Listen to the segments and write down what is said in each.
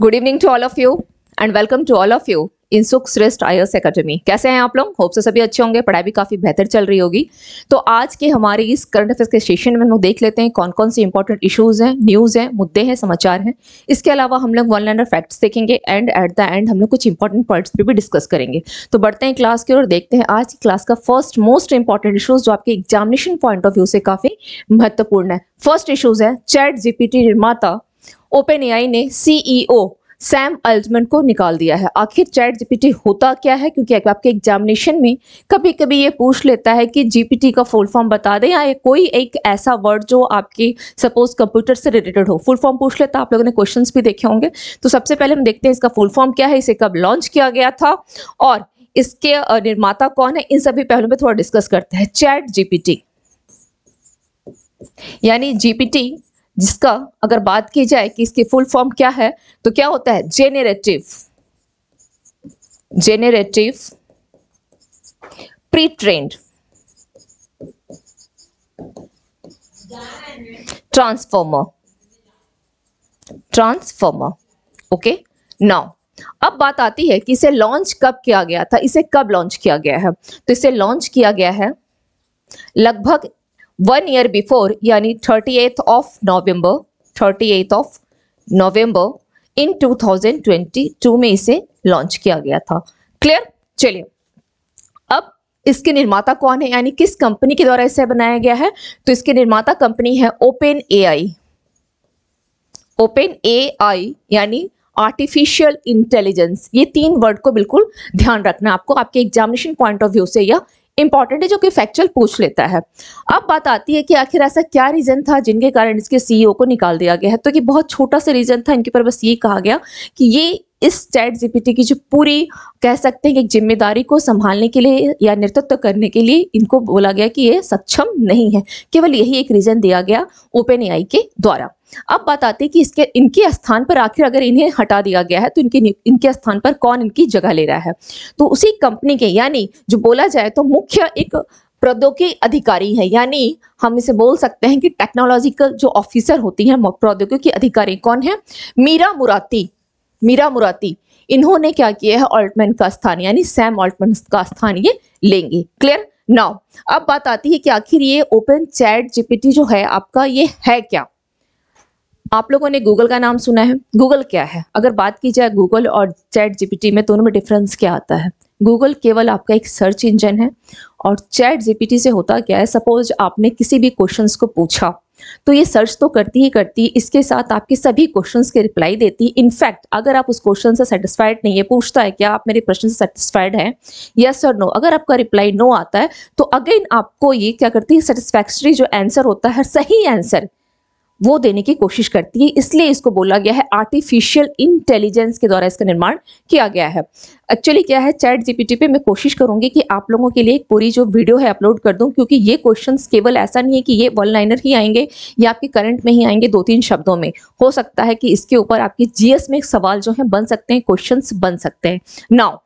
good evening to all of you and welcome to all of you in Sukh Shreshth Aires academy कैसे हैं आप लोग hope से सभी अच्छे होंगे पढ़ाई भी काफ़ी बेहतर चल रही होगी तो आज के हमारे इस करंट अफेयर्स के सेशन में हम लोग देख लेते हैं कौन कौन से इंपॉर्टेंट इशूज़ हैं न्यूज़ हैं मुद्दे हैं समाचार हैं इसके अलावा हम लोग वन लाइनर फैक्ट्स देखेंगे एंड एट द एंड हम लोग कुछ इंपॉर्टेंट पॉइंट्स पर भी डिस्कस करेंगे तो बढ़ते हैं क्लास की ओर देखते हैं आज की क्लास का फर्स्ट मोस्ट इंपॉर्टेंट इशूज़ जो आपके एग्जामिनेशन पॉइंट ऑफ व्यू से काफ़ी महत्वपूर्ण है फर्स्ट इशूज़ है चैट जीपीटी निर्माता ओपन एआई ने सीईओ सैम अल्टमन को निकाल दिया है आखिर चैट जीपीटी होता क्या है क्योंकि आपके एग्जामिनेशन में कभी कभी ये पूछ लेता है कि जीपीटी का फुल फॉर्म बता दें या कोई एक ऐसा वर्ड जो आपके सपोज कंप्यूटर से रिलेटेड हो फुल फॉर्म पूछ लेता आप लोगों ने क्वेश्चंस भी देखे होंगे तो सबसे पहले हम देखते हैं इसका फुल फॉर्म क्या है इसे कब लॉन्च किया गया था और इसके निर्माता कौन है इन सभी पहलुओं पर थोड़ा डिस्कस करते हैं चैट जीपीटी यानी जीपीटी जिसका अगर बात की जाए कि इसकी फुल फॉर्म क्या है तो क्या होता है generative generative pre trained transformer transformer okay now अब बात आती है कि इसे लॉन्च कब किया गया था इसे कब लॉन्च किया गया है तो इसे लॉन्च किया गया है लगभग वन ईयर बिफोर यानी thirty eighth of November thirty eighth of November in 2022 में इसे लॉन्च किया गया था क्लियर चलिए अब इसके निर्माता कौन है यानी किस कंपनी के द्वारा इसे बनाया गया है तो इसके निर्माता कंपनी है ओपन एआई ओपन एआई यानी आर्टिफिशियल इंटेलिजेंस ये तीन वर्ड को बिल्कुल ध्यान रखना आपको आपके एग्जामिनेशन पॉइंट ऑफ व्यू से या इंपॉर्टेंट है जो कि फैक्चुअल पूछ लेता है अब बात आती है कि आखिर ऐसा क्या रीज़न था जिनके कारण इसके सीईओ को निकाल दिया गया है तो ये बहुत छोटा सा रीज़न था इनके पर बस ये कहा गया कि ये इस चैट जीपीटी की जो पूरी कह सकते हैं कि जिम्मेदारी को संभालने के लिए या नेतृत्व करने के लिए इनको बोला गया कि ये सक्षम नहीं है केवल यही एक रीजन दिया गया ओपन ए के द्वारा अब बात आती है कि इसके इनके स्थान पर आखिर अगर इन्हें हटा दिया गया है तो इनके इनके स्थान पर कौन इनकी जगह ले रहा है तो उसी कंपनी के यानी जो बोला जाए तो मुख्य एक प्रौद्योगिकी अधिकारी है यानी हम इसे बोल सकते हैं कि टेक्नोलॉजिकल जो ऑफिसर होती है प्रौद्योगिकी अधिकारी कौन है मीरा मुराती मीरा मुराती इन्होंने क्या किया है ऑल्टमैन का स्थान यानी सैम ऑल्टमैन का स्थान ये लेंगे क्लियर नाउ अब बात आती है कि आखिर ये ओपन चैट जीपीटी जो है आपका ये है क्या आप लोगों ने गूगल का नाम सुना है गूगल क्या है अगर बात की जाए गूगल और चैट जीपीटी में दोनों में डिफरेंस क्या आता है गूगल केवल आपका एक सर्च इंजन है और चैट जीपीटी से होता क्या है सपोज आपने किसी भी क्वेश्चंस को पूछा तो ये सर्च तो करती ही करती इसके साथ आपके सभी क्वेश्चन के रिप्लाई देती इनफैक्ट अगर आप उस क्वेश्चन से सेटिस्फाइड नहीं है पूछता है क्या आप मेरे प्रश्न से सेटिस्फाइड है यस और नो अगर आपका रिप्लाई नो आता है तो अगेन आपको ये क्या करती है सेटिस्फैक्ट्री जो आंसर होता है सही आंसर वो देने की कोशिश करती है इसलिए इसको बोला गया है आर्टिफिशियल इंटेलिजेंस के द्वारा इसका निर्माण किया गया है एक्चुअली क्या है चैट जीपीटी पे मैं कोशिश करूंगी कि आप लोगों के लिए एक पूरी जो वीडियो है अपलोड कर दूं क्योंकि ये क्वेश्चंस केवल ऐसा नहीं है कि ये वन लाइनर ही आएंगे या आपके करंट में ही आएंगे दो तीन शब्दों में हो सकता है कि इसके ऊपर आपके जीएस में सवाल जो है बन सकते हैं क्वेश्चन बन सकते हैं नाउ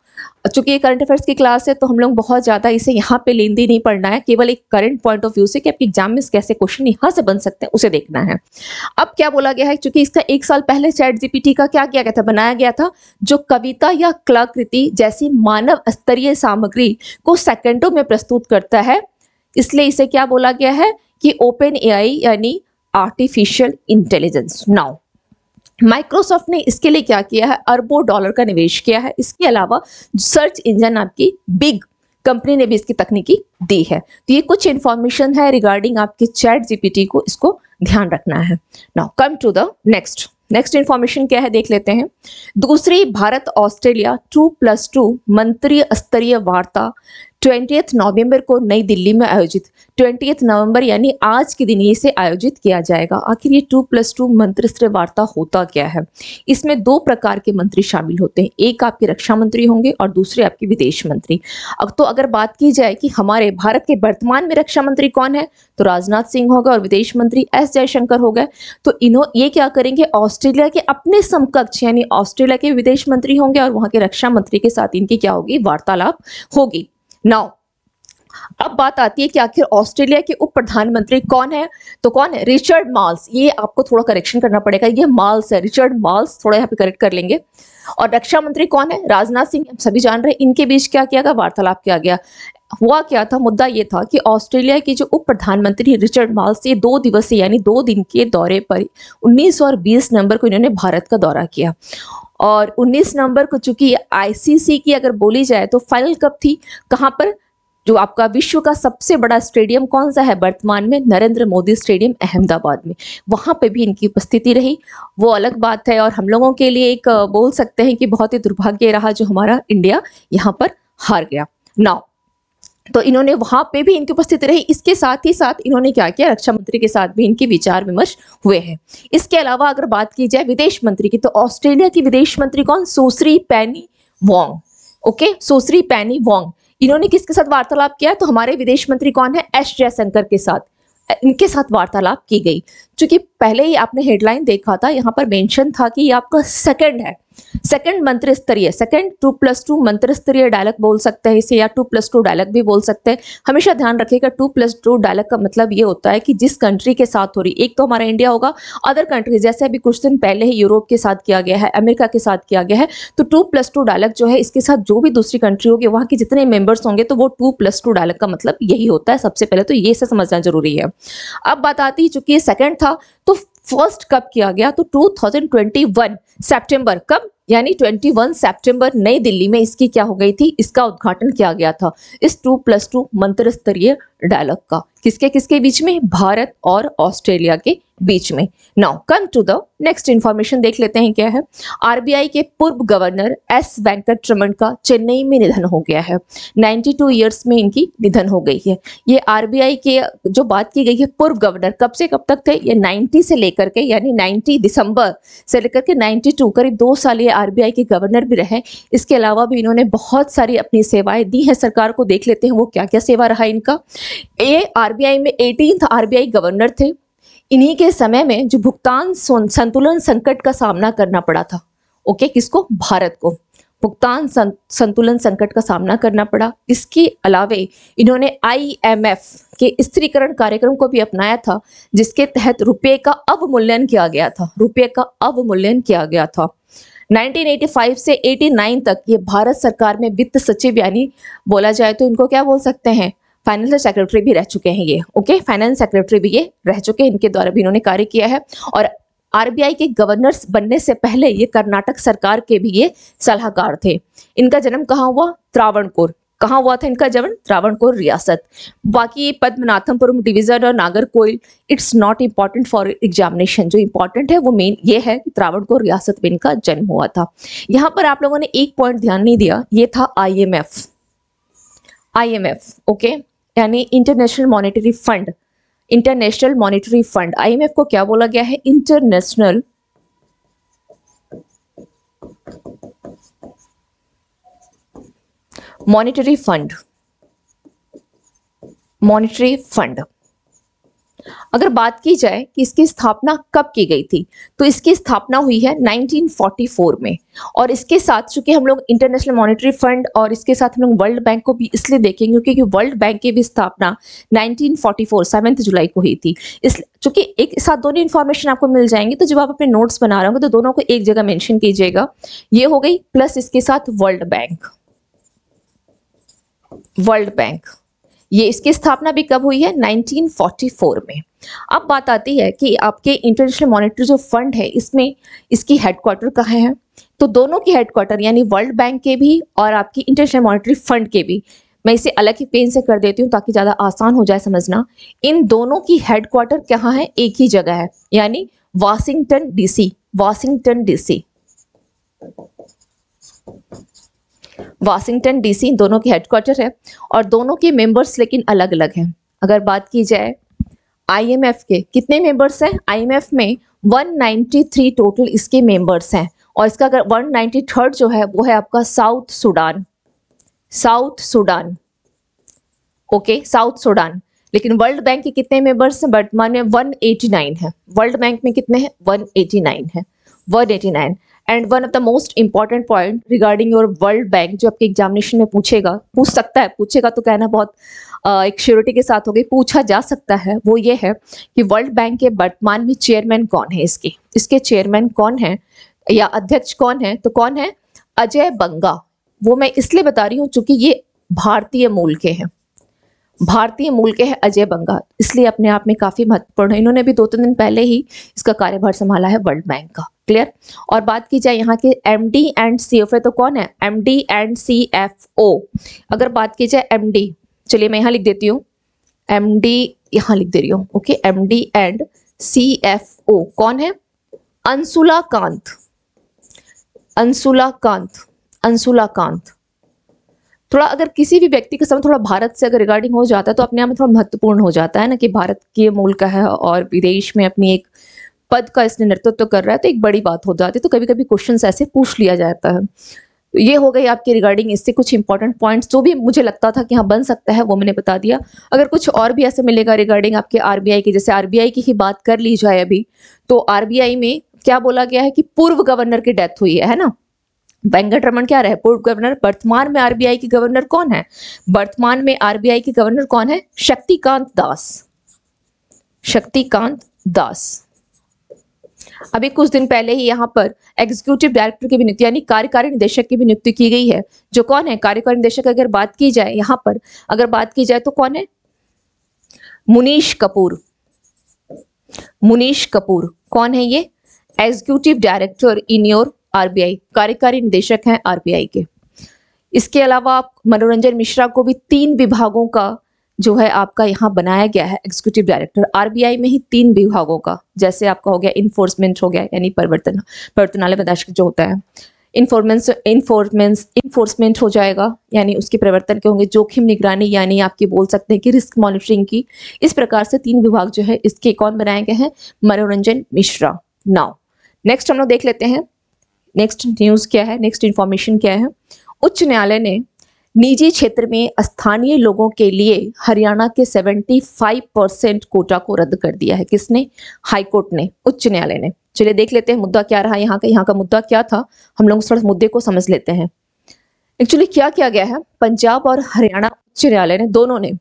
चूंकि ये करंट अफेयर्स की क्लास है तो हम लोग बहुत ज़्यादा इसे यहाँ पे लेंदी नहीं पढ़ना है केवल एक करंट पॉइंट ऑफ व्यू से कि आपके एग्जाम में कैसे क्वेश्चन यहाँ से बन सकते हैं उसे देखना है अब क्या बोला गया है चूँकि इसका एक साल पहले चैट जीपीटी का क्या किया गया था बनाया गया था जो कविता या कलाकृति जैसी मानव स्तरीय सामग्री को सेकेंडों में प्रस्तुत करता है इसलिए इसे क्या बोला गया है कि ओपन ए यानी आर्टिफिशियल इंटेलिजेंस नाउ माइक्रोसॉफ्ट ने इसके लिए क्या किया है अरबों डॉलर का निवेश किया है इसके अलावा सर्च इंजन आपकी बिग कंपनी ने भी इसकी तकनीकी दी है तो ये कुछ इंफॉर्मेशन है रिगार्डिंग आपके चैट जीपीटी को इसको ध्यान रखना है now come to the next next information क्या है देख लेते हैं दूसरी Bharat Australia two plus two मंत्री स्तरीय वार्ता ट्वेंटियथ नवंबर को नई दिल्ली में आयोजित ट्वेंटियथ नवंबर यानी आज के दिन इसे आयोजित किया जाएगा आखिर ये टू प्लस टू मंत्र स्तरीय वार्ता होता क्या है इसमें दो प्रकार के मंत्री शामिल होते हैं एक आपके रक्षा मंत्री होंगे और दूसरे आपके विदेश मंत्री अब तो अगर बात की जाए कि हमारे भारत के वर्तमान में रक्षा मंत्री कौन है तो राजनाथ सिंह होगा और विदेश मंत्री एस जयशंकर हो गए तो इन्हों ये क्या करेंगे ऑस्ट्रेलिया के अपने समकक्ष यानी ऑस्ट्रेलिया के विदेश मंत्री होंगे और वहाँ के रक्षा मंत्री के साथ इनकी क्या होगी वार्तालाप होगी नाउ अब बात आती है कि आखिर ऑस्ट्रेलिया के उप प्रधानमंत्री कौन है तो कौन है रिचर्ड माल्स ये आपको थोड़ा करेक्शन करना पड़ेगा ये माल्स है रिचर्ड माल्स थोड़ा यहाँ पे करेक्ट कर लेंगे और रक्षा मंत्री कौन है राजनाथ सिंह हम सभी जान रहे हैं इनके बीच क्या किया गया वार्तालाप किया गया हुआ क्या था मुद्दा ये था कि ऑस्ट्रेलिया के जो उप प्रधानमंत्री रिचर्ड माल्स ये दो दिवसीय यानी दो दिन के दौरे पर उन्नीस और बीस नवंबर को इन्होंने भारत का दौरा किया और 19 नवंबर को चूंकि आईसीसी की अगर बोली जाए तो फाइनल कप थी कहाँ पर जो आपका विश्व का सबसे बड़ा स्टेडियम कौन सा है वर्तमान में नरेंद्र मोदी स्टेडियम अहमदाबाद में वहाँ पे भी इनकी उपस्थिति रही वो अलग बात है और हम लोगों के लिए एक बोल सकते हैं कि बहुत ही दुर्भाग्य रहा जो हमारा इंडिया यहाँ पर हार गया नाउ तो इन्होंने वहाँ पे भी इनकी उपस्थिति रही इसके साथ ही साथ इन्होंने क्या किया रक्षा मंत्री के साथ भी इनके विचार विमर्श हुए हैं इसके अलावा अगर बात की जाए विदेश मंत्री की तो ऑस्ट्रेलिया की विदेश मंत्री कौन सोसरी पैनी वोंग ओके सोसरी पैनी वोंग इन्होंने किसके साथ वार्तालाप किया तो हमारे विदेश मंत्री कौन है एस जयशंकर के साथ इनके साथ वार्तालाप की गई क्योंकि पहले ही आपने हेडलाइन देखा था यहाँ पर मेंशन था कि ये आपका सेकंड है सेकंड मंत्र स्तरीय सेकंड टू प्लस टू मंत्र स्तरीय डायलॉग बोल सकते हैं इसे या टू प्लस टू डायलॉग भी बोल सकते हैं हमेशा ध्यान रखिएगा टू प्लस टू डायलॉग का मतलब ये होता है कि जिस कंट्री के साथ हो रही एक तो हमारा इंडिया होगा अदर कंट्रीज जैसे अभी कुछ दिन पहले ही यूरोप के साथ किया गया है अमेरिका के साथ किया गया है तो टू प्लस टू डायलॉग जो है इसके साथ जो भी दूसरी कंट्री होगी वहाँ के जितने मेंबर्स होंगे तो वो टू प्लस टू डायलॉग का मतलब यही होता है सबसे पहले तो ये से समझना जरूरी है अब बात आती है चूंकि सेकेंड था तो फर्स्ट कब किया गया तो 2021 सितंबर कब यानी 21 सितंबर नई दिल्ली में इसकी क्या हो गई थी इसका उद्घाटन किया गया था इस टू प्लस टू मंत्र स्तरीय डायलॉग का किसके किसके बीच में भारत और ऑस्ट्रेलिया के बीच में now come to the next information देख लेते हैं क्या है आरबीआई के पूर्व गवर्नर एस वेंकट रमन का चेन्नई में निधन हो गया है 92 टू ईयर्स में इनकी निधन हो गई है ये आरबीआई के जो बात की गई है पूर्व गवर्नर कब से कब तक थे ये 90 से लेकर के यानी 90 दिसंबर से लेकर के 92 करीब दो साल ये आरबीआई के गवर्नर भी रहे इसके अलावा भी इन्होंने बहुत सारी अपनी सेवाएं दी हैं सरकार को देख लेते हैं वो क्या क्या सेवा रहा इनका ये आरबीआई में एटीन आरबीआई गवर्नर थे इन्हीं के समय में जो भुगतान संतुलन संकट का सामना करना पड़ा था ओके किसको भारत को भुगतान संतुलन संकट का सामना करना पड़ा इसके अलावे इन्होंने आईएमएफ के स्त्रीकरण कार्यक्रम को भी अपनाया था जिसके तहत रुपये का अवमूल्यन किया गया था रुपये का अवमूल्यन किया गया था 1985 से 89 तक ये भारत सरकार में वित्त सचिव यानी बोला जाए तो इनको क्या बोल सकते हैं फाइनेंशियल सेक्रेटरी भी रह चुके हैं ये ओके फाइनेंस सेक्रेटरी भी ये रह चुके हैं इनके द्वारा भी इन्होंने कार्य किया है और आरबीआई के गवर्नर्स बनने से पहले ये कर्नाटक सरकार के भी ये सलाहकार थे इनका जन्म कहाँ हुआ त्रावणकोर कहा हुआ था इनका रावण को रियासत बाकी पद्मनाथमपुरम डिवीजन और Nagercoil it's not important for examination जो इम्पॉर्टेंट है वो मेन ये है कि त्रावणकोर रियासत में इनका जन्म हुआ था यहाँ पर आप लोगों ने एक पॉइंट ध्यान नहीं दिया ये था आईएमएफ आईएमएफ ओके यानी international monetary fund international monetary fund IMF को क्या बोला गया है international monetary fund monetary fund अगर बात की जाए कि इसकी स्थापना कब की गई थी तो इसकी स्थापना हुई है 1944 में और इसके साथ चूंकि हम लोग इंटरनेशनल मॉनेटरी फंड और इसके साथ हम लोग वर्ल्ड बैंक को भी इसलिए देखेंगे क्योंकि वर्ल्ड बैंक की भी स्थापना 1944 सेवेंथ जुलाई को हुई थी इस चूंकि एक साथ दोनों इन्फॉर्मेशन आपको मिल जाएंगे तो जब आप अपने नोट्स बना रहे होंगे तो दोनों को एक जगह मैंशन कीजिएगा ये हो गई प्लस इसके साथ वर्ल्ड बैंक वर्ल्ड बैंक ये इसकी स्थापना भी कब हुई है 1944 में अब बात आती है कि आपके इंटरनेशनल मॉनिटरी जो फंड है इसमें इसकी हेडक्वार्टर कहाँ है तो दोनों की हेडक्वार्टर यानी वर्ल्ड बैंक के भी और आपकी इंटरनेशनल मॉनिटरी फंड के भी मैं इसे अलग ही पेन से कर देती हूँ ताकि ज़्यादा आसान हो जाए समझना इन दोनों की हेडक्वार्टर कहाँ है एक ही जगह है यानी Washington DC Washington DC Washington DC इन दोनों के हेडक्वार्टर है और दोनों के मेंबर्स लेकिन अलग अलग हैं अगर बात की जाए आईएमएफ के कितने मेंबर्स हैं आईएमएफ में 193 टोटल इसके मेंबर्स हैं और इसका अगर वन जो है वो है आपका South Sudan South Sudan okay South Sudan लेकिन वर्ल्ड बैंक के कितने मेंबर्स हैं वर्तमान में 189 है वर्ल्ड बैंक में कितने हैं 189 है 189 and one of the most important point regarding your World Bank जो आपके एग्जामिनेशन में पूछेगा पूछ सकता है पूछेगा तो कहना बहुत एक श्योरिटी के साथ होगी पूछा जा सकता है वो ये है कि वर्ल्ड बैंक के वर्तमान में चेयरमैन कौन है इसके इसके चेयरमैन कौन है या अध्यक्ष कौन है तो कौन है अजय बंगा वो मैं इसलिए बता रही हूँ चूंकि ये भारतीय मूल के हैं भारतीय मूल के हैं अजय बंगाल इसलिए अपने आप में काफ़ी महत्वपूर्ण है इन्होंने भी दो तीन दिन पहले ही इसका कार्यभार संभाला है वर्ल्ड बैंक का क्लियर और बात की जाए यहाँ के M D and C F तो कौन है M and C F O अगर बात की जाए एम डी चलिए मैं यहाँ लिख देती हूँ एम डी यहाँ लिख दे रही हूँ okay M D and C F O कौन है अंशुला कांत अंशुला कांत अंशुला कांत थोड़ा अगर किसी भी व्यक्ति के समय थोड़ा भारत से अगर रिगार्डिंग हो जाता है तो अपने आप में थोड़ा महत्वपूर्ण हो जाता है ना कि भारत के मूल का है और विदेश में अपनी एक पद का इसने नेतृत्व तो कर रहा है तो एक बड़ी बात हो जाती है तो कभी कभी क्वेश्चन ऐसे पूछ लिया जाता है ये हो गई आपके रिगार्डिंग इससे कुछ इंपॉर्टेंट पॉइंट्स जो भी मुझे लगता था कि हाँ बन सकता है वो मैंने बता दिया अगर कुछ और भी ऐसे मिलेगा रिगार्डिंग आपके आरबीआई की जैसे आरबीआई की ही बात कर ली जाए अभी तो आरबीआई में क्या बोला गया है कि पूर्व गवर्नर की डेथ हुई है, है ना वेंकट रमन क्या रहे पूर्व गवर्नर वर्तमान में आरबीआई के गवर्नर कौन है वर्तमान में आरबीआई के गवर्नर कौन है शक्तिकांत दास शक्तिकांत दास अभी कुछ दिन पहले ही यहाँ पर एग्जीक्यूटिव डायरेक्टर की भी नियुक्ति यानी कार्यकारी निदेशक की भी नियुक्ति की गई है जो कौन है कार्यकारी निदेशक अगर बात की जाए यहाँ पर अगर बात की जाए तो कौन है मुनीश कपूर मुनीश कपूर कौन है ये executive director in your RBI कार्यकारी निदेशक हैं आरबीआई के इसके अलावा आप मनोरंजन मिश्रा को भी तीन विभागों का जो है आपका यहाँ बनाया गया है एग्जीक्यूटिव डायरेक्टर आरबीआई में ही तीन विभागों का जैसे आपका हो गया इन्फोर्समेंट हो गया यानी परिवर्तन परिवर्तनालय प्रदर्शन जो होता है इन्फोर्मेंस इन्फोर्मेंस इन्फोर्समेंट हो जाएगा यानी उसके परिवर्तन के होंगे जोखिम निगरानी यानी आपकी बोल सकते हैं कि रिस्क मॉनिटरिंग की इस प्रकार से तीन विभाग जो है इसके कौन बनाए गए हैं मनोरंजन मिश्रा नाउ नेक्स्ट हम लोग देख लेते हैं नेक्स्ट न्यूज़ क्या है नेक्स्ट इन्फॉर्मेशन क्या है उच्च न्यायालय ने निजी क्षेत्र में स्थानीय लोगों के लिए हरियाणा के 75 परसेंट कोटा को रद्द कर दिया है किसने हाईकोर्ट ने उच्च न्यायालय ने चलिए देख लेते हैं मुद्दा क्या रहा यहाँ का यहाँ का मुद्दा क्या था हम लोग थोड़ा मुद्दे को समझ लेते हैं एक्चुअली क्या किया गया है पंजाब और हरियाणा उच्च न्यायालय ने दोनों ने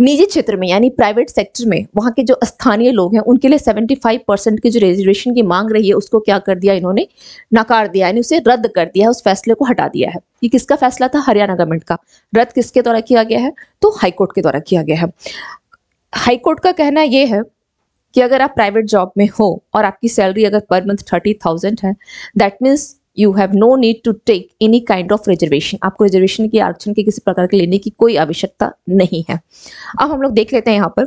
निजी क्षेत्र में यानी प्राइवेट सेक्टर में वहाँ के जो स्थानीय लोग हैं उनके लिए 75 परसेंट की जो रिजर्वेशन की मांग रही है उसको क्या कर दिया इन्होंने नकार दिया यानी उसे रद्द कर दिया है उस फैसले को हटा दिया है ये किसका फैसला था हरियाणा गवर्नमेंट का रद्द किसके द्वारा किया गया है तो हाईकोर्ट के द्वारा किया गया है हाईकोर्ट का कहना यह है कि अगर आप प्राइवेट जॉब में हो और आपकी सैलरी अगर पर मंथ थर्टी थाउजेंड है that means you have no need to take any kind of reservation आपको रिजर्वेशन की आरक्षण के किसी प्रकार के लेने की कोई आवश्यकता नहीं है अब हम लोग देख लेते हैं यहाँ पर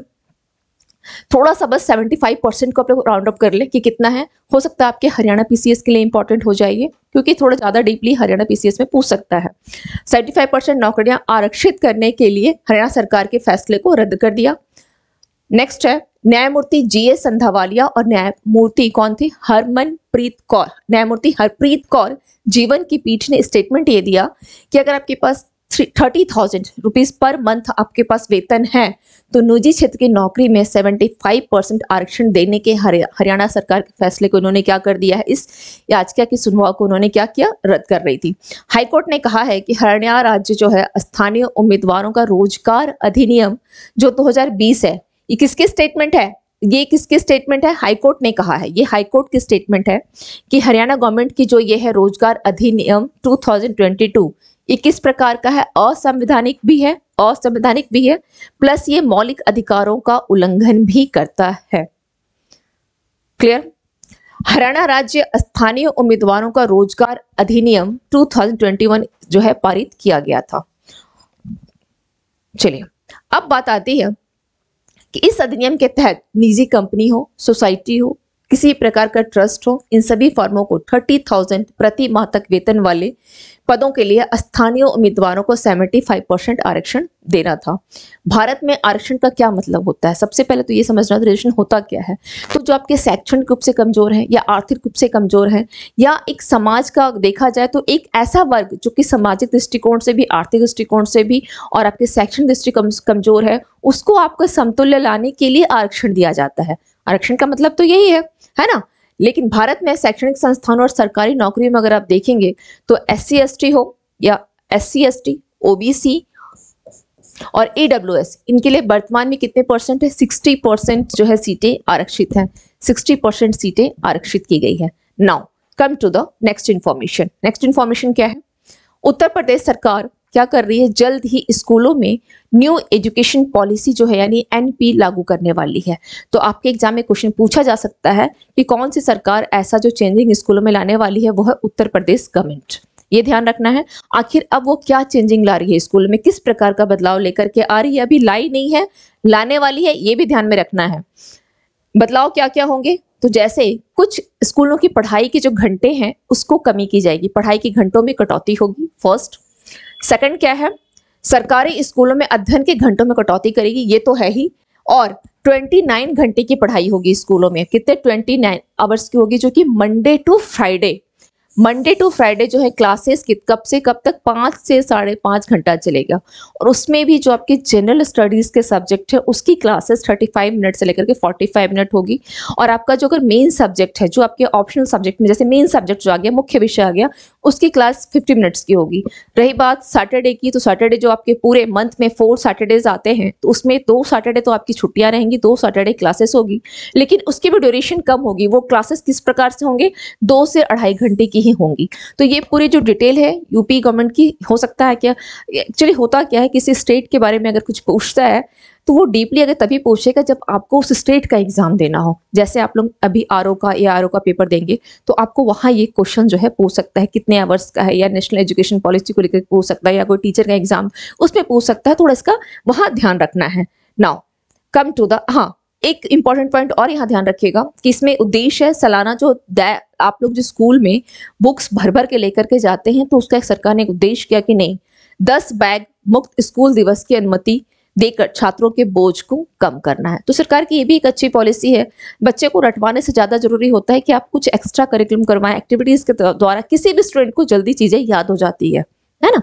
थोड़ा सा बस 75 परसेंट को आप लोग राउंड अप कर ले कि कितना है हो सकता है आपके हरियाणा पीसीएस के लिए इंपॉर्टेंट हो जाइए क्योंकि थोड़ा ज़्यादा डीपली हरियाणा पीसीएस में पूछ सकता है 75 परसेंट नौकरियां आरक्षित करने के लिए हरियाणा सरकार के फैसले को रद्द कर दिया नेक्स्ट है न्यायमूर्ति जी एस संधावालिया और न्यायमूर्ति कौन थी हरमनप्रीत कौर न्यायमूर्ति हरप्रीत कौर जीवन की पीठ ने स्टेटमेंट ये दिया कि अगर आपके पास thirty thousand rupees per month आपके पास वेतन है तो निजी क्षेत्र की नौकरी में सेवेंटी फाइव परसेंट आरक्षण देने के हरियाणा सरकार के फैसले को उन्होंने क्या कर दिया है इस याचिका की सुनवाई को उन्होंने क्या किया रद्द कर रही थी हाईकोर्ट ने कहा है कि हरियाणा राज्य जो है स्थानीय उम्मीदवारों का रोजगार अधिनियम जो 2020 है ये किसके स्टेटमेंट है ये किसके स्टेटमेंट है हाईकोर्ट ने कहा है ये हाईकोर्ट की स्टेटमेंट है कि हरियाणा गवर्नमेंट की जो ये है रोजगार अधिनियम 2022 ये किस प्रकार का है असंवैधानिक भी है असंवैधानिक भी है प्लस ये मौलिक अधिकारों का उल्लंघन भी करता है क्लियर हरियाणा राज्य स्थानीय उम्मीदवारों का रोजगार अधिनियम 2021 जो है पारित किया गया था चलिए अब बात आती है कि इस अधिनियम के तहत निजी कंपनी हो सोसाइटी हो किसी प्रकार का ट्रस्ट हो इन सभी फॉर्मों को थर्टी थाउजेंड प्रति माह तक वेतन वाले पदों के लिए स्थानीय उम्मीदवारों को 75 परसेंट आरक्षण देना था भारत में आरक्षण का क्या मतलब होता है सबसे पहले तो ये समझना रजिस्ट्रेशन होता क्या है तो जो आपके शैक्षणिक रूप से कमजोर है या आर्थिक रूप से कमजोर है या एक समाज का देखा जाए तो एक ऐसा वर्ग जो कि सामाजिक दृष्टिकोण से भी आर्थिक दृष्टिकोण से भी और आपके शैक्षणिक दृष्टि कमजोर है उसको आपको समतुल्य लाने के लिए आरक्षण दिया जाता है आरक्षण का मतलब तो यही है है ना लेकिन भारत में शैक्षणिक संस्थानों और सरकारी नौकरी में अगर आप देखेंगे तो एस सी हो या एस सी ओबीसी और ए इनके लिए वर्तमान में कितने परसेंट है 60 परसेंट जो है सीटें आरक्षित हैं 60 परसेंट सीटें आरक्षित की गई है now come to the next information next information क्या है उत्तर प्रदेश सरकार क्या कर रही है जल्द ही स्कूलों में न्यू एजुकेशन पॉलिसी जो है यानी एनपी लागू करने वाली है तो आपके एग्जाम में क्वेश्चन पूछा जा सकता है कि कौन सी सरकार ऐसा जो चेंजिंग स्कूलों में लाने वाली है वो है उत्तर प्रदेश गवर्नमेंट ये ध्यान रखना है आखिर अब वो क्या चेंजिंग ला रही है स्कूल में किस प्रकार का बदलाव लेकर के आ रही है अभी लाई नहीं है लाने वाली है ये भी ध्यान में रखना है बदलाव क्या क्या होंगे तो जैसे कुछ स्कूलों की पढ़ाई के जो घंटे हैं उसको कमी की जाएगी पढ़ाई के घंटों में कटौती होगी फर्स्ट सेकंड क्या है सरकारी स्कूलों में अध्ययन के घंटों में कटौती करेगी ये तो है ही और 29 घंटे की पढ़ाई होगी स्कूलों में कितने 29 आवर्स की होगी जो कि Monday to Friday Monday to Friday जो है क्लासेस कब से कब तक पाँच से साढ़े पाँच घंटा चलेगा और उसमें भी जो आपके जनरल स्टडीज़ के सब्जेक्ट है उसकी क्लासेस 35 मिनट से लेकर के 45 मिनट होगी और आपका जो अगर मेन सब्जेक्ट है जो आपके ऑप्शनल सब्जेक्ट में जैसे मेन सब्जेक्ट जो आ गया मुख्य विषय आ गया उसकी क्लास 50 मिनट्स की होगी रही बात सैटरडे की तो सैटरडे जो आपके पूरे मंथ में फोर सैटरडेज आते हैं तो उसमें दो सैटरडे तो आपकी छुट्टियां रहेंगी दो सैटरडे क्लासेस होगी लेकिन उसकी भी ड्यूरेशन कम होगी वो क्लासेस किस प्रकार से होंगे दो से अढ़ाई घंटे की ही होंगी तो ये पूरी जो डिटेल है यूपी गवर्नमेंट की हो सकता है क्या एक्चुअली होता क्या है किसी स्टेट के बारे में अगर कुछ पूछता है तो वो डीपली अगर तभी पूछेगा जब आपको उस स्टेट का एग्ज़ाम देना हो जैसे आप लोग अभी आर का या आर का पेपर देंगे तो आपको वहाँ ये क्वेश्चन जो है पूछ सकता है कितने आवर्स का है या नेशनल एजुकेशन पॉलिसी को लेकर पूछ सकता है या कोई टीचर का एग्ज़ाम उसमें पूछ सकता है थोड़ा इसका वहाँ ध्यान रखना है नाउ कम टू द हाँ एक इम्पॉर्टेंट पॉइंट और यहाँ ध्यान रखिएगा कि इसमें उद्देश्य है सालाना जो आप लोग जो स्कूल में बुक्स भर भर के लेकर के जाते हैं तो उसका एक सरकार ने उद्देश्य किया कि नहीं दस बैग मुक्त स्कूल दिवस की अनुमति देकर छात्रों के बोझ को कम करना है तो सरकार की ये भी एक अच्छी पॉलिसी है बच्चे को रटवाने से ज़्यादा जरूरी होता है कि आप कुछ एक्स्ट्रा करिकुलम करवाएं एक्टिविटीज़ के द्वारा किसी भी स्टूडेंट को जल्दी चीज़ें याद हो जाती है है ना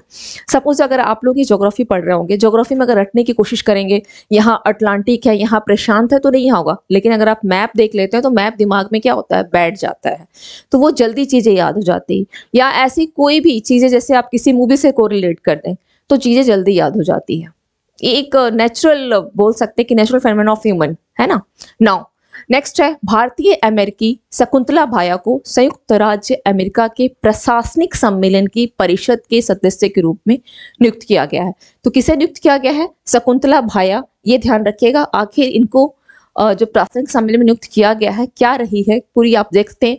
सपोज अगर आप लोग ये जोग्राफी पढ़ रहे होंगे जोग्राफी में अगर रटने की कोशिश करेंगे यहाँ अटलांटिक है यहाँ प्रशांत है तो नहीं होगा लेकिन अगर आप मैप देख लेते हैं तो मैप दिमाग में क्या होता है बैठ जाता है तो वो जल्दी चीज़ें याद हो जाती है या ऐसी कोई भी चीज़ें जैसे आप किसी मूवी से कोरिलेट कर दें तो चीज़ें जल्दी याद हो जाती है ये एक नेचुरल बोल सकते हैं कि नेचुरल फेनमेन ऑफ ह्यूमन है ना नाउ नेक्स्ट है भारतीय अमेरिकी शकुंतला भाया को संयुक्त राज्य अमेरिका के प्रशासनिक सम्मेलन की परिषद के सदस्य के रूप में नियुक्त किया गया है तो किसे नियुक्त किया गया है शकुंतला भाया ये ध्यान रखिएगा आखिर इनको जो प्रशासनिक सम्मेलन में नियुक्त किया गया है क्या रही है पूरी आप देखते हैं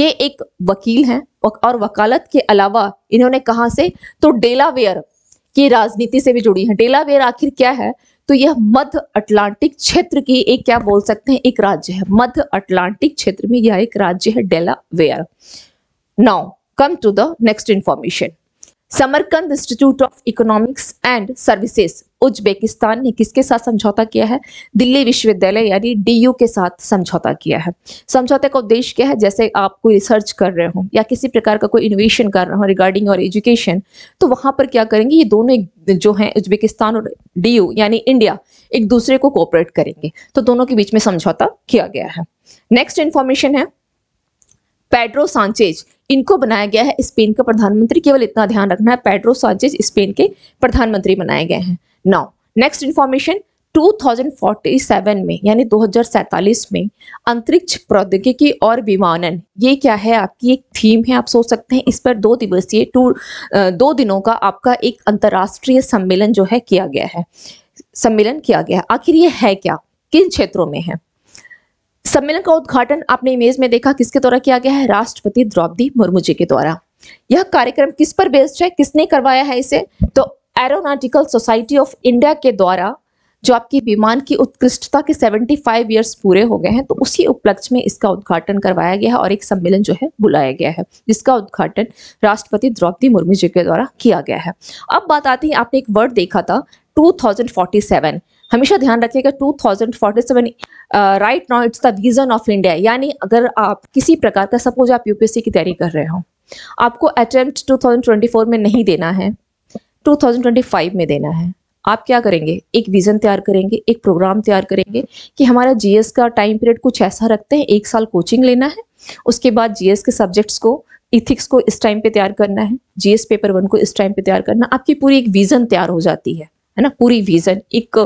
ये एक वकील हैं और वकालत के अलावा इन्होंने कहा से तो डेलावेयर ये राजनीति से भी जुड़ी है डेलावेयर आखिर क्या है तो यह मध्य अटलांटिक क्षेत्र की एक क्या बोल सकते हैं एक राज्य है मध्य अटलांटिक क्षेत्र में यह एक राज्य है Delaware now come to the next information Samarkand institute of economics and services Uzbekistan ने किसके साथ समझौता किया है दिल्ली विश्वविद्यालय यानी डीयू के साथ समझौता किया है समझौते का उद्देश्य क्या है जैसे आप कोई रिसर्च कर रहे हो या किसी प्रकार का कोई इनोवेशन कर रहे हो रिगार्डिंग और एजुकेशन तो वहां पर क्या करेंगे ये दोनों जो है उज्बेकिस्तान और डी यानी इंडिया एक दूसरे को कोऑपरेट करेंगे तो दोनों के बीच में समझौता किया गया है नेक्स्ट इन्फॉर्मेशन है पेड्रो सांचेज इनको बनाया गया है स्पेन का प्रधानमंत्री केवल इतना ध्यान रखना है पेड्रो सांचेज स्पेन के प्रधानमंत्री बनाए गए हैं नाउ नेक्स्ट इन्फॉर्मेशन 2047 में यानी 2047 में अंतरिक्ष प्रौद्योगिकी और विमानन ये क्या है आपकी एक थीम है आप सोच सकते हैं इस पर दो दिवसीय टू दो दिनों का आपका एक अंतर्राष्ट्रीय सम्मेलन जो है किया गया है सम्मेलन किया गया है आखिर ये है क्या किन क्षेत्रों में है सम्मेलन का उद्घाटन आपने इमेज में देखा किसके द्वारा किया गया है राष्ट्रपति द्रौपदी मुर्मू जी के द्वारा यह कार्यक्रम किस पर बेस्ड है किसने करवाया है इसे तो एरोनॉटिकल सोसाइटी ऑफ इंडिया के द्वारा जो आपकी विमान की उत्कृष्टता के 75 ईयर्स पूरे हो गए हैं तो उसी उपलक्ष्य में इसका उद्घाटन करवाया गया है और एक सम्मेलन जो है बुलाया गया है जिसका उद्घाटन राष्ट्रपति द्रौपदी मुर्मू जी के द्वारा किया गया है अब बात आती है आपने एक वर्ड देखा था 2047 हमेशा ध्यान रखिएगा 2047 right now it's the vision of India यानी अगर आप किसी प्रकार का सपोज आप यूपीएससी की तैयारी कर रहे हो आपको अटेम्प्ट 2024 में नहीं देना है 2025 में देना है आप क्या करेंगे एक विजन तैयार करेंगे एक प्रोग्राम तैयार करेंगे कि हमारा जीएस का टाइम पीरियड कुछ ऐसा रखते हैं एक साल कोचिंग लेना है उसके बाद जीएस के सब्जेक्ट्स को इथिक्स को इस टाइम पे तैयार करना है जीएस पेपर वन को इस टाइम पे तैयार करना आपकी पूरी एक विजन तैयार हो जाती है है ना पूरी विजन एक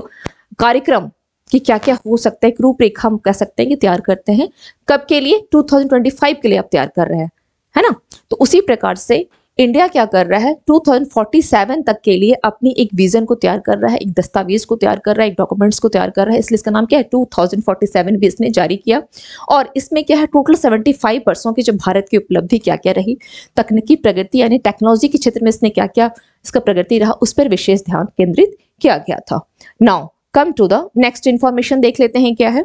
कार्यक्रम कि क्या क्या हो सकता है एक रूपरेखा हम कह सकते हैं कि तैयार करते हैं कब के लिए 2025 के लिए आप तैयार कर रहे हैं है ना तो उसी प्रकार से इंडिया क्या कर रहा है 2047 तक के लिए अपनी एक विजन को तैयार कर रहा है एक दस्तावेज को तैयार कर रहा है एक डॉक्यूमेंट्स को तैयार कर रहा है इसलिए इसका नाम क्या है 2047 भी इसने जारी किया और इसमें क्या है टोटल 75 परसों की जो भारत की उपलब्धि क्या क्या रही तकनीकी प्रगति यानी टेक्नोलॉजी के क्षेत्र में इसने क्या क्या इसका प्रगति रहा उस पर विशेष ध्यान केंद्रित किया गया था now come to the next information देख लेते हैं क्या है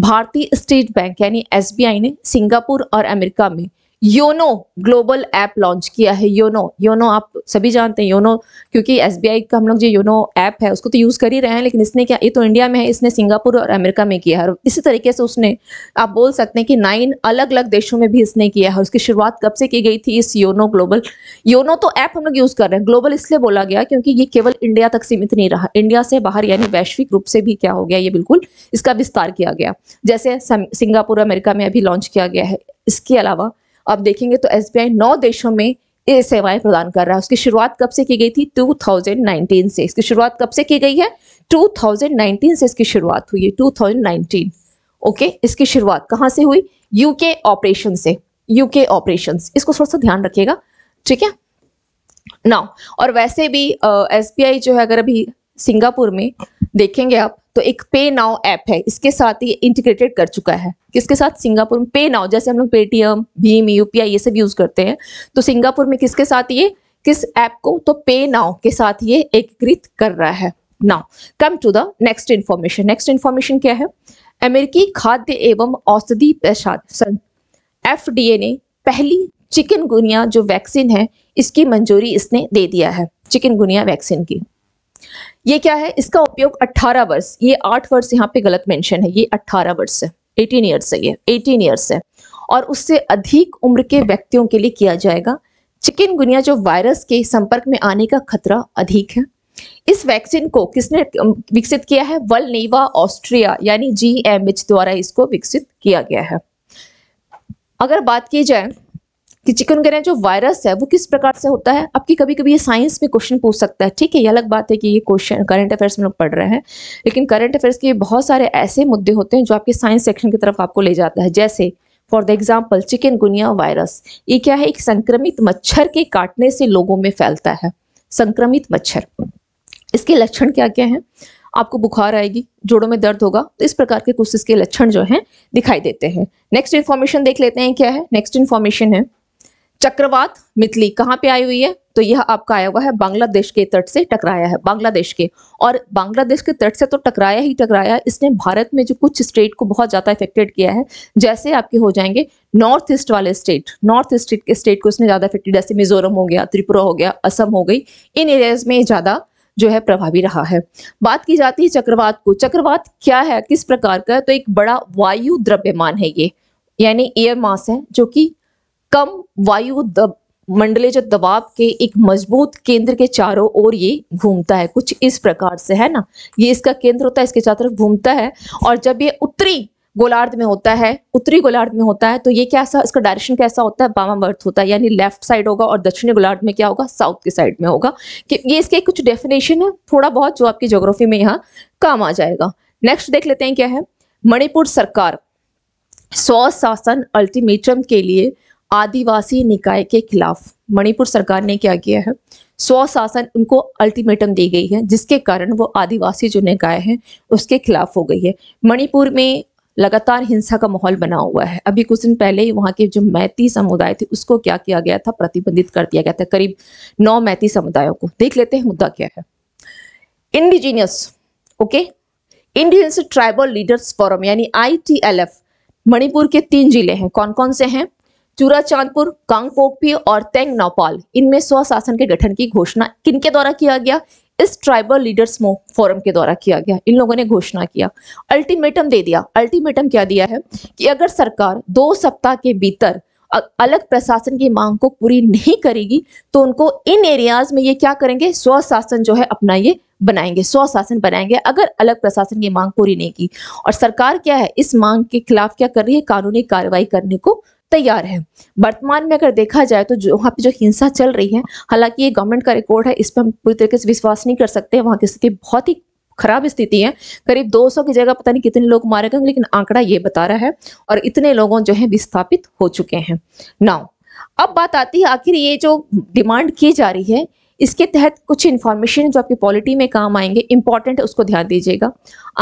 भारतीय स्टेट बैंक यानी एसबीआई ने सिंगापुर और अमेरिका में योनो ग्लोबल ऐप लॉन्च किया है योनो योनो आप सभी जानते हैं योनो क्योंकि एसबीआई का हम लोग जो योनो ऐप है उसको तो यूज़ कर ही रहे हैं लेकिन इसने क्या ये तो इंडिया में है इसने सिंगापुर और अमेरिका में किया है और इसी तरीके से उसने आप बोल सकते हैं कि नाइन अलग अलग देशों में भी इसने किया है उसकी शुरुआत कब से की गई थी इस योनो ग्लोबल योनो तो ऐप हम लोग यूज़ कर रहे हैं ग्लोबल इसलिए बोला गया क्योंकि ये केवल इंडिया तक सीमित नहीं रहा इंडिया से बाहर यानी वैश्विक रूप से भी क्या हो गया ये बिल्कुल इसका विस्तार किया गया जैसे सिंगापुर अमेरिका में अभी लॉन्च किया गया है इसके अलावा आप देखेंगे तो एस नौ देशों में ये सेवाएं प्रदान कर रहा है उसकी शुरुआत कब से की गई थी 2019 से इसकी शुरुआत कब से की गई है 2019 से इसकी शुरुआत हुई है 2019 ओके इसकी शुरुआत कहाँ से हुई यूके ऑपरेशन से यूके ऑपरेशन इसको थोड़ा सा ध्यान रखिएगा ठीक है ना और वैसे भी एस uh, जो है अगर अभी सिंगापुर में देखेंगे आप तो एक पे नाउ ऐप है इसके साथ ये इंटीग्रेटेड कर चुका है किसके साथ सिंगापुर में पे नाउ जैसे हम लोग पेटीएम भीम यूपीआई ये सब यूज करते हैं तो सिंगापुर में किसके साथ ये किस ऐप को तो पे नाउ के साथ ये एकीकृत कर रहा है now come to the next information next information क्या है अमेरिकी खाद्य एवं औषधि प्रशासन एफ ने पहली चिकनगुनिया जो वैक्सीन है इसकी मंजूरी इसने दे दिया है चिकनगुनिया वैक्सीन की ये क्या है इसका उपयोग 18 वर्ष ये आठ वर्ष यहाँ पे गलत मेंशन है ये 18 वर्ष है 18 ईयर्स है ये 18 ईयर्स है और उससे अधिक उम्र के व्यक्तियों के लिए किया जाएगा चिकन गुनिया जो वायरस के संपर्क में आने का खतरा अधिक है इस वैक्सीन को किसने विकसित किया है नेवा ऑस्ट्रिया यानी जी एम एच द्वारा इसको विकसित किया गया है अगर बात की जाए कि चिकन जो वायरस है वो किस प्रकार से होता है आपकी कभी कभी ये साइंस में क्वेश्चन पूछ सकता है ठीक है ये अलग बात है कि ये क्वेश्चन करंट अफेयर्स में लोग पढ़ रहे हैं लेकिन करंट अफेयर्स के बहुत सारे ऐसे मुद्दे होते हैं जो आपके साइंस सेक्शन की तरफ आपको ले जाता है जैसे for the example chikungunya virus ये क्या है एक संक्रमित मच्छर के काटने से लोगों में फैलता है संक्रमित मच्छर इसके लक्षण क्या क्या हैं आपको बुखार आएगी जोड़ों में दर्द होगा तो इस प्रकार के कुछ इसके लक्षण जो हैं दिखाई देते हैं नेक्स्ट इन्फॉर्मेशन देख लेते हैं क्या है नेक्स्ट इन्फॉर्मेशन है चक्रवात मितली कहाँ पे आई हुई है तो यह आपका आया हुआ है बांग्लादेश के तट से टकराया है बांग्लादेश के और बांग्लादेश के तट से तो टकराया ही टकराया इसने भारत में जो कुछ स्टेट को बहुत ज़्यादा इफेक्टेड किया है जैसे आपके हो जाएंगे नॉर्थ ईस्ट वाले स्टेट नॉर्थ ईस्ट के स्टेट को इसने ज़्यादा इफेक्टेड जैसे मिजोरम हो गया त्रिपुरा हो गया असम हो गई इन एरियाज में ज़्यादा जो है प्रभावी रहा है बात की जाती है चक्रवात को चक्रवात क्या है किस प्रकार का तो एक बड़ा वायु द्रव्यमान है ये यानी एयर मास है जो कि कम वायु दब मंडले जो दबाव के एक मजबूत केंद्र के चारों ओर ये घूमता है कुछ इस प्रकार से है ना ये इसका केंद्र होता है इसके चारों तरफ घूमता है और जब ये उत्तरी गोलार्ध में होता है उत्तरी गोलार्ध में होता है तो ये कैसा इसका डायरेक्शन कैसा होता है बर्थ होता है यानी लेफ्ट साइड होगा और दक्षिणी गोलार्ध में क्या होगा साउथ की साइड में होगा कि ये इसके कुछ डेफिनेशन है थोड़ा बहुत जो आपकी ज्योग्राफी में यहाँ काम आ जाएगा नेक्स्ट देख लेते हैं क्या है मणिपुर सरकार स्व शासन अल्टीमेटम के लिए आदिवासी निकाय के खिलाफ मणिपुर सरकार ने क्या किया है स्वशासन उनको अल्टीमेटम दी गई है जिसके कारण वो आदिवासी जो निकाय है उसके खिलाफ हो गई है मणिपुर में लगातार हिंसा का माहौल बना हुआ है अभी कुछ दिन पहले ही वहाँ के जो मैती समुदाय थे उसको क्या किया गया था प्रतिबंधित कर दिया गया था करीब नौ मैती समुदायों को देख लेते हैं मुद्दा क्या है indigenous okay indigenous tribal leaders forum यानी आई मणिपुर के तीन जिले हैं कौन कौन से हैं चूरा चांदपुर कांगपोकपी और तेंग नौपाल इनमें स्वशासन के गठन की घोषणा किनके द्वारा किया गया इस ट्राइबल लीडर्स फोरम के द्वारा किया गया इन लोगों ने घोषणा किया अल्टीमेटम दे दिया अल्टीमेटम क्या दिया है कि अगर सरकार दो सप्ताह के भीतर अलग प्रशासन की मांग को पूरी नहीं करेगी तो उनको इन एरियाज में ये क्या करेंगे स्वशासन जो है अपना ये बनाएंगे स्वशासन बनाएंगे अगर अलग प्रशासन की मांग पूरी नहीं की और सरकार क्या है इस मांग के खिलाफ क्या कर रही है कानूनी कार्रवाई करने को तैयार है वर्तमान में अगर देखा जाए तो जो वहाँ पे जो हिंसा चल रही है हालांकि ये गवर्नमेंट का रिकॉर्ड है इस पर हम पूरी तरीके से विश्वास नहीं कर सकते वहाँ की स्थिति बहुत ही खराब स्थिति है करीब 200 की जगह पता नहीं कितने लोग मारे गए लेकिन आंकड़ा ये बता रहा है और इतने लोगों जो है विस्थापित हो चुके हैं नाउ अब बात आती है आखिर ये जो डिमांड की जा रही है इसके तहत कुछ इन्फॉर्मेशन जो आपकी पॉलिटी में काम आएंगे इंपॉर्टेंट है उसको ध्यान दीजिएगा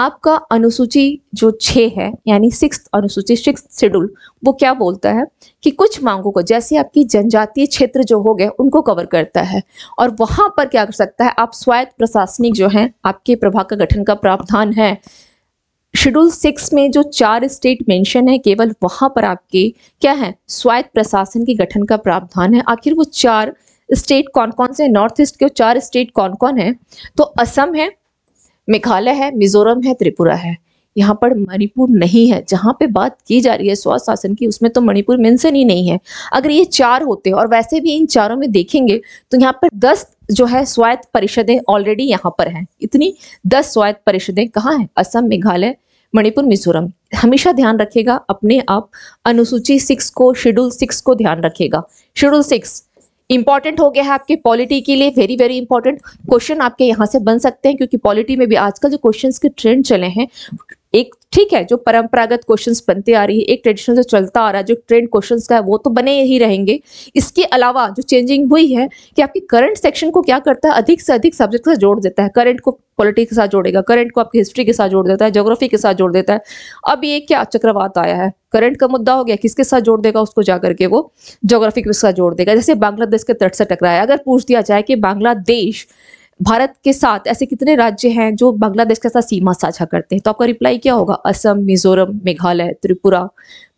आपका अनुसूची जो छः है यानी सिक्स अनुसूची सिक्स शेड्यूल वो क्या बोलता है कि कुछ मांगों को जैसे आपकी जनजातीय क्षेत्र जो हो गए उनको कवर करता है और वहाँ पर क्या कर सकता है आप स्वायत्त प्रशासनिक जो हैं आपके प्रभाग का गठन का प्रावधान है शेड्यूल सिक्स में जो चार स्टेट मेंशन है केवल वहां पर आपके क्या है स्वायत्त प्रशासन के गठन का प्रावधान है आखिर वो चार स्टेट कौन कौन से नॉर्थ ईस्ट के चार स्टेट कौन कौन है तो असम है मेघालय है मिजोरम है त्रिपुरा है यहाँ पर मणिपुर नहीं है जहाँ पे बात की जा रही है स्वास्थ्य शासन की उसमें तो मणिपुर मेंशन ही नहीं है अगर ये चार होते और वैसे भी इन चारों में देखेंगे तो यहाँ पर दस जो है स्वायत्त परिषदें ऑलरेडी यहाँ पर हैं इतनी दस स्वायत्त परिषदें कहाँ हैं असम मेघालय मणिपुर मिजोरम हमेशा ध्यान रखेगा अपने आप अनुसूची सिक्स को शेड्यूल सिक्स को ध्यान रखेगा शेड्यूल सिक्स इंपॉर्टेंट हो गया है आपके पॉलिटी के लिए वेरी वेरी इंपॉर्टेंट क्वेश्चन आपके यहाँ से बन सकते हैं क्योंकि पॉलिटी में भी आजकल जो क्वेश्चंस के ट्रेंड चले हैं एक ठीक है जो परंपरागत क्वेश्चंस बनते आ रही है एक ट्रेडिशनल जो चलता आ रहा है जो ट्रेंड क्वेश्चंस का है वो तो बने ही रहेंगे इसके अलावा जो चेंजिंग हुई है कि आपके करंट सेक्शन को क्या करता है अधिक से अधिक सब्जेक्ट से जोड़ देता है करंट को पॉलिटिक्स के साथ जोड़ेगा करंट को आपकी हिस्ट्री के साथ जोड़ देता है जोग्राफी के साथ जोड़ देता है अब ये क्या चक्रवात आया है करंट का मुद्दा हो गया किसके साथ जोड़ देगा उसको जा करके वो जोग्राफी के साथ जोड़ देगा जैसे बांग्लादेश के तट से टकराया अगर पूछ दिया जाए कि बांग्लादेश भारत के साथ ऐसे कितने राज्य हैं जो बांग्लादेश के साथ सीमा साझा करते हैं तो आपका रिप्लाई क्या होगा असम मिजोरम मेघालय त्रिपुरा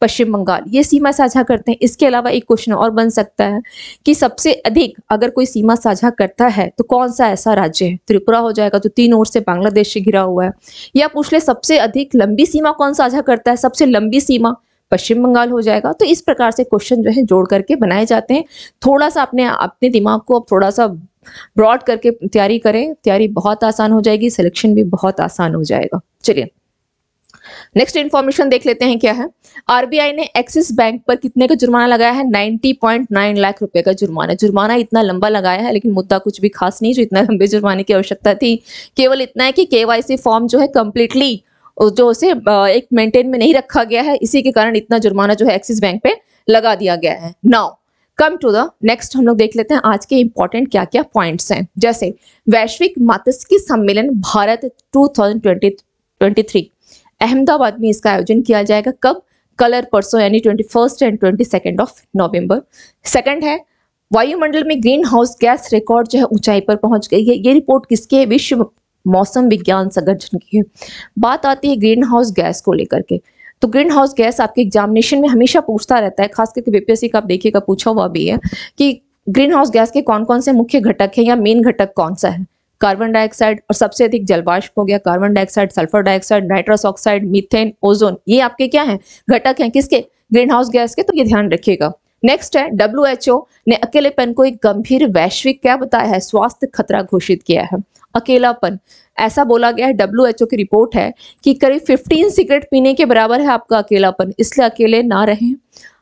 पश्चिम बंगाल ये सीमा साझा करते हैं इसके अलावा एक क्वेश्चन और बन सकता है कि सबसे अधिक अगर कोई सीमा साझा करता है तो कौन सा ऐसा राज्य है त्रिपुरा हो जाएगा जो तो तीन ओर से बांग्लादेश से घिरा हुआ है या पूछ ले सबसे अधिक लंबी सीमा कौन साझा करता है सबसे लंबी सीमा पश्चिम बंगाल हो जाएगा तो इस प्रकार से क्वेश्चन जो है जोड़ करके बनाए जाते हैं थोड़ा सा अपने अपने दिमाग को अब थोड़ा सा ब्रॉड करके तैयारी करें तैयारी बहुत आसान हो जाएगी सिलेक्शन भी बहुत आसान हो जाएगा चलिए नेक्स्ट इन्फॉर्मेशन देख लेते हैं क्या है आरबीआई ने एक्सिस बैंक पर कितने का जुर्माना लगाया है 90.9 लाख रुपए का जुर्माना जुर्माना इतना लंबा लगाया है लेकिन मुद्दा कुछ भी खास नहीं जो इतना लंबे जुर्माने की आवश्यकता थी केवल इतना है कि केवाईसी फॉर्म जो है कंप्लीटली जो उसे एक मेंटेन में नहीं रखा गया है इसी के कारण इतना जुर्माना जो है एक्सिस बैंक पे लगा दिया गया है now come to the next हम लोग देख लेते हैं आज के इंपॉर्टेंट क्या क्या पॉइंट्स हैं जैसे वैश्विक मातस्की सम्मेलन भारत 2023 अहमदाबाद में इसका आयोजन किया जाएगा कब कलर परसों यानी twenty and twenty of November second है वायुमंडल में ग्रीन हाउस गैस रिकॉर्ड जो है ऊंचाई पर पहुंच गई है ये रिपोर्ट किसके विश्व मौसम विज्ञान संगठन की है बात आती है ग्रीन हाउस गैस को लेकर के तो ग्रीन हाउस गैस आपके एग्जामिनेशन में हमेशा पूछता रहता है खास करके बीपीएससी का आप देखिएगा पूछा हुआ भी है कि ग्रीन हाउस गैस के कौन कौन से मुख्य घटक है या मेन घटक कौन सा है कार्बन डाइऑक्साइड और सबसे अधिक जलवाष्प हो गया carbon dioxide sulphur dioxide nitrous oxide methane ozone ये आपके क्या है घटक है किसके ग्रीन हाउस गैस के तो ये ध्यान रखिएगा नेक्स्ट है डब्ल्यू ने अकेलेपन को एक गंभीर वैश्विक क्या बताया है स्वास्थ्य खतरा घोषित किया है अकेलापन ऐसा बोला गया है डब्ल्यू की रिपोर्ट है कि करीब 15 सिगरेट पीने के बराबर है आपका अकेलापन इसलिए अकेले ना रहें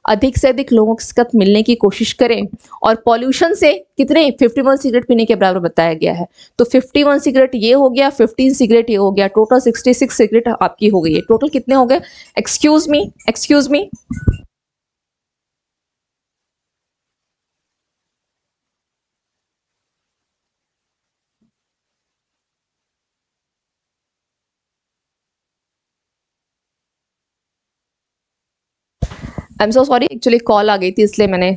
अधिक से अधिक लोगों के साथ मिलने की कोशिश करें और पॉल्यूशन से कितने 51 सिगरेट पीने के बराबर बताया गया है तो 51 सिगरेट ये हो गया 15 सिगरेट ये हो गया टोटल 66 सिगरेट आपकी हो गई है टोटल कितने हो गए excuse me excuse me I am so sorry actually call आ गई थी इसलिए मैंने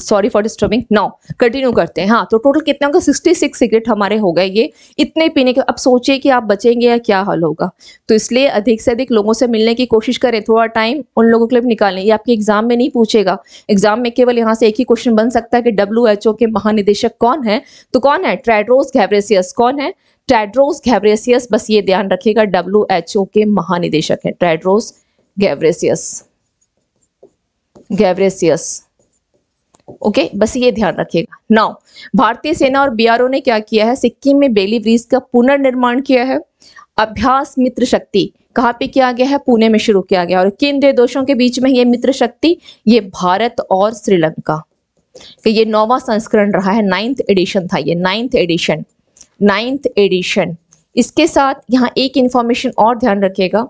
sorry for disturbing now continue करते हैं हाँ तो टोटल कितने होगा सिक्सटी सिक्स सिगरेट हमारे हो गए ये इतने पीने के अब सोचिए कि आप बचेंगे या क्या हल होगा तो इसलिए अधिक से अधिक लोगों से मिलने की कोशिश करें थोड़ा टाइम उन लोगों के लिए निकालें ये आपके एग्जाम में नहीं पूछेगा एग्जाम में केवल यहाँ से एक ही क्वेश्चन बन सकता है कि डब्ल्यू के महानिदेशक कौन है तो कौन है ट्रेड्रोस घेब्रेसियस कौन है ट्रेड्रोस घेब्रेसियस बस ये ध्यान रखिएगा डब्ल्यू के महानिदेशक है ट्रेड्रोस घेब्रेसियस गैवरेसियस ओके बस ये ध्यान रखिएगा नाउ भारतीय सेना और बीआरओ ने क्या किया है सिक्किम में बेली ब्रिज का पुनर्निर्माण किया है अभ्यास मित्र शक्ति कहाँ पे किया गया है पुणे में शुरू किया गया और किन दे दोषों के बीच में ये मित्र शक्ति ये भारत और श्रीलंका कि तो ये नौवा संस्करण रहा है नाइन्थ एडिशन था ये नाइन्थ एडिशन नाइन्थ एडिशन इसके साथ यहाँ एक इंफॉर्मेशन और ध्यान रखिएगा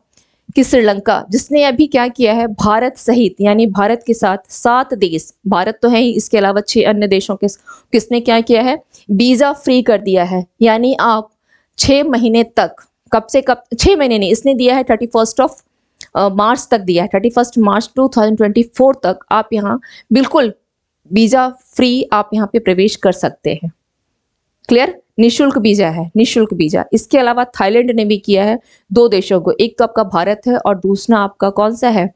कि श्रीलंका जिसने अभी क्या किया है भारत सहित यानी भारत के साथ सात देश भारत तो है ही इसके अलावा छह अन्य देशों के किसने क्या किया है वीजा फ्री कर दिया है यानी आप छह महीने तक कब से कब छह महीने नहीं इसने दिया है थर्टी फर्स्ट ऑफ मार्च तक दिया है thirty first March two thousand twenty four तक आप यहाँ बिल्कुल वीज़ा फ्री आप यहाँ पे प्रवेश कर सकते हैं क्लियर निशुल्क वीजा है निशुल्क वीजा इसके अलावा थाईलैंड ने भी किया है दो देशों को एक तो आपका भारत है और दूसरा आपका कौन सा है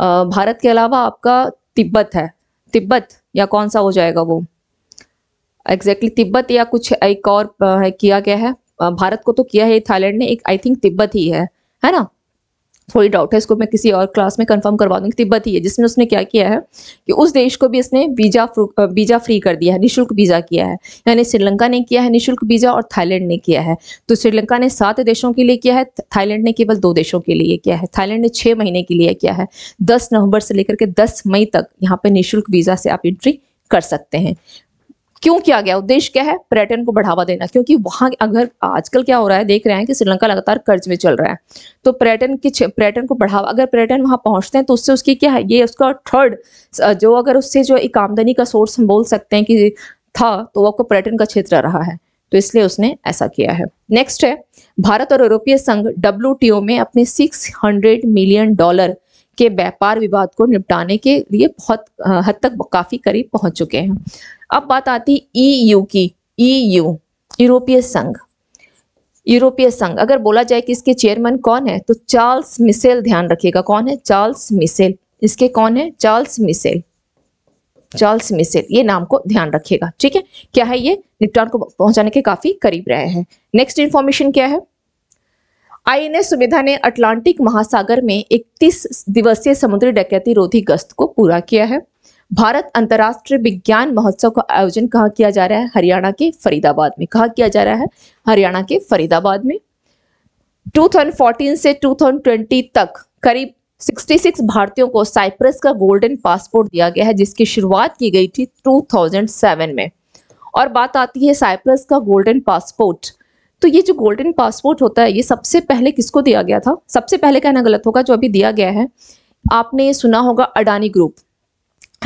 भारत के अलावा आपका तिब्बत है तिब्बत या कौन सा हो जाएगा वो एग्जैक्टली exactly, तिब्बत या कुछ एक और किया गया है भारत को तो किया है थाईलैंड ने एक आई थिंक तिब्बत ही है है ना थोड़ी डाउट है इसको मैं किसी और क्लास में कंफर्म करवा दूंगी तिब्बत ही है जिसमें उसने क्या किया है कि उस देश को भी इसने वीजा वीजा फ्री कर दिया है निःशुल्क वीजा किया है यानी श्रीलंका ने किया है निःशुल्क वीजा और थाईलैंड ने किया है तो श्रीलंका ने सात देशों के लिए किया है थाईलैंड ने केवल दो देशों के लिए किया है थाईलैंड ने छह महीने के लिए किया है दस नवंबर से लेकर के दस मई तक यहाँ पे निःशुल्क वीजा से आप एंट्री कर सकते हैं क्यों किया गया उद्देश्य क्या है पर्यटन को बढ़ावा देना क्योंकि वहां अगर आजकल क्या हो रहा है देख रहे हैं कि श्रीलंका लगातार कर्ज में चल रहा है तो पर्यटन के पर्यटन को बढ़ावा अगर पर्यटन वहां पहुंचते हैं तो उससे उसकी क्या है ये उसका थर्ड जो अगर उससे जो एक आमदनी का सोर्स हम बोल सकते हैं कि था तो वो पर्यटन का क्षेत्र रहा है तो इसलिए उसने ऐसा किया है नेक्स्ट है भारत और यूरोपीय संघ डब्ल्यू में अपने सिक्स मिलियन डॉलर के व्यापार विवाद को निपटाने के लिए बहुत हद तक काफी करीब पहुंच चुके हैं अब बात आती ईयू e की ईयू e यूरोपीय संघ यूरोपीय संघ अगर बोला जाए कि इसके चेयरमैन कौन है तो चार्ल्स मिसेल ध्यान रखिएगा कौन है चार्ल्स मिसेल इसके कौन है चार्ल्स मिसेल चार्ल्स मिसेल ये नाम को ध्यान रखिएगा ठीक है क्या है ये निपटान को पहुंचाने के काफी करीब रहे हैं नेक्स्ट इंफॉर्मेशन क्या है आईएनएस सुविधा ने अटलांटिक महासागर में इकतीस दिवसीय समुद्री डकैती रोधी गश्त को पूरा किया है भारत अंतर्राष्ट्रीय विज्ञान महोत्सव का आयोजन कहाँ किया जा रहा है हरियाणा के फरीदाबाद में कहा किया जा रहा है हरियाणा के फरीदाबाद में 2014 से 2020 तक करीब 66 भारतीयों को साइप्रस का गोल्डन पासपोर्ट दिया गया है जिसकी शुरुआत की गई थी 2007 में और बात आती है साइप्रस का गोल्डन पासपोर्ट तो ये जो गोल्डन पासपोर्ट होता है ये सबसे पहले किसको दिया गया था सबसे पहले कहना गलत होगा जो अभी दिया गया है आपने सुना होगा अडानी ग्रुप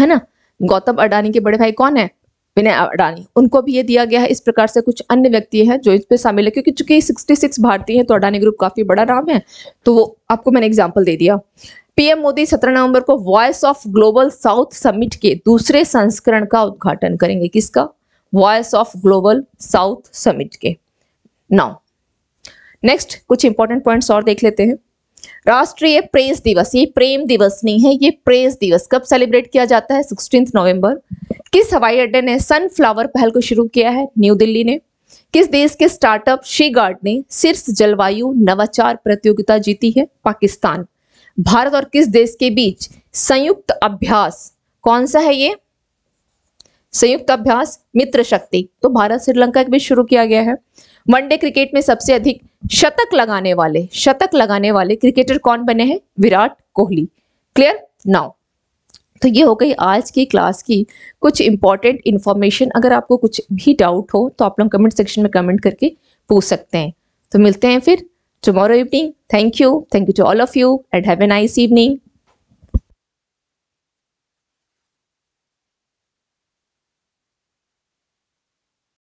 है ना गौतम अडानी के बड़े भाई कौन है विनय अडानी उनको भी ये दिया गया है इस प्रकार से कुछ अन्य व्यक्ति हैं जो इस पे शामिल है क्योंकि चूंकि 66 भारतीय हैं तो अडानी ग्रुप काफी बड़ा नाम है तो वो आपको मैंने एग्जाम्पल दे दिया पीएम मोदी 17 नवंबर को voice of global south summit के दूसरे संस्करण का उद्घाटन करेंगे किसका voice of global south summit के नाउ नेक्स्ट कुछ इंपॉर्टेंट पॉइंट्स और देख लेते हैं राष्ट्रीय प्रेस दिवस ये प्रेम दिवस नहीं है ये प्रेस दिवस कब सेलिब्रेट किया जाता है सिक्सटीन नवंबर किस हवाई अड्डे ने सनफ्लावर पहल को शुरू किया है न्यू दिल्ली ने किस देश के स्टार्टअप शी गार्ड ने शीर्ष जलवायु नवाचार प्रतियोगिता जीती है पाकिस्तान भारत और किस देश के बीच संयुक्त अभ्यास कौन सा है ये संयुक्त अभ्यास मित्र शक्ति तो भारत श्रीलंका के बीच शुरू किया गया है वनडे क्रिकेट में सबसे अधिक शतक लगाने वाले शतक लगाने वाले क्रिकेटर कौन बने हैं विराट कोहली क्लियर नाउ तो ये हो गई आज की क्लास की कुछ इंपॉर्टेंट इन्फॉर्मेशन अगर आपको कुछ भी डाउट हो तो आप लोग कमेंट सेक्शन में कमेंट करके पूछ सकते हैं तो मिलते हैं फिर tomorrow evening thank you thank you to all of you and have a nice evening